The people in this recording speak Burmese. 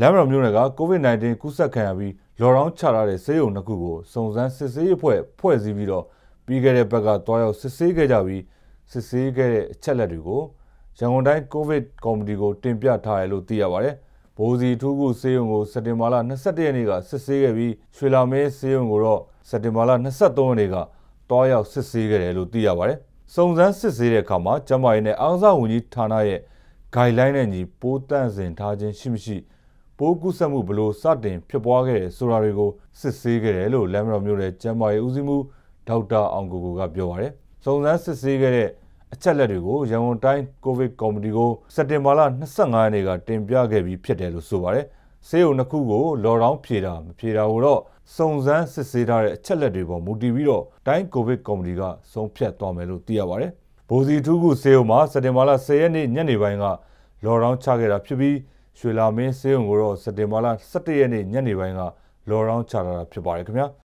လက်မတော်မြို့နယ်က COVID-19 ကူးစက်ခံရပြီးလော်ဒေါင်းချထားတဲ့ဆေးရုံနှစ်ခုကိုစုံစမ်းစစ်ဆေးရေးအဖွဲ့ဖွဲ့စည်းပြီးတော့ပြီးခဲ့တဲ့ဘက်ကတွားရောက်စစ်ဆေးခဲ့ကြပြီးစစ်ဆေးခဲ့တဲ့အချက်လက်တွေကိုရန်ကုန်တိုင်း COVID ကော်မတီကိုတင်ပြထားတယ်လို့သိရပါတယ်။ဘိုးစီထူးခုဆေးရုံကိုစက်တင်ဘာလ22ရက်နေ့ကစစ်ဆေးခဲ့ပြီးရွှေလာမဲဆေးရုံကိုတော့စက်တင်ဘာလ23ရက်နေ့ကတွားရောက်စစ်ဆေးခဲ့တယ်လို့သိရပါတယ်။စုံစမ်းစစ်ဆေးတဲ့အခါမှာကျမရည်နဲ့အားကစားဝန်ကြီးဌာနရဲ့ guideline နဲ့ညီပိုးတန့်စင်ထားခြင်းရှိမရှိပိုးကူးစက်မှုဘလို့စတင်ဖြစ်ပွားခဲ့တယ်ဆိုတာတွေကိုစစ်ဆေးခဲ့တယ်လို့လမ်းမတော်မြို့နယ်ကျန်းမာရေးဦးစီးမှုဒေါက်တာအောင်ကိုကိုကပြောပါရယ်စုံစမ်းစစ်ဆေးခဲ့တဲ့အချက်လက်တွေကိုရန်ကုန်တိုင်းကိုဗစ်ကော်မတီကိုစက်တင်ဘာလ25ရက်နေ့ကတင်ပြခဲ့ပြီးဖြစ်တယ်လို့ဆိုပါရယ်ဆေးရုံတစ်ခုကိုလော်ဒေါင်းဖြေတာမဖြေတာကိုတော့စုံစမ်းစစ်ဆေးထားတဲ့အချက်လက်တွေပေါ်မူတည်ပြီးတော့တိုင်းကိုဗစ်ကော်မတီကဆုံးဖြတ်သွားမယ်လို့သိရပါရယ်ဘိုးစီထူးခုဆေးရုံမှာစက်တင်ဘာလ10ရက်နေ့ညနေပိုင်းကလော်ဒေါင်းချခဲ့တာဖြစ်ပြီးရွှေလာမင်းစေးုံကိုတော့စက်တင်ဘာလ17ရက်နေ့ညနေပိုင်းကလော်ရောင်းချလာတာဖြစ်ပါတယ်ခင်ဗျာ။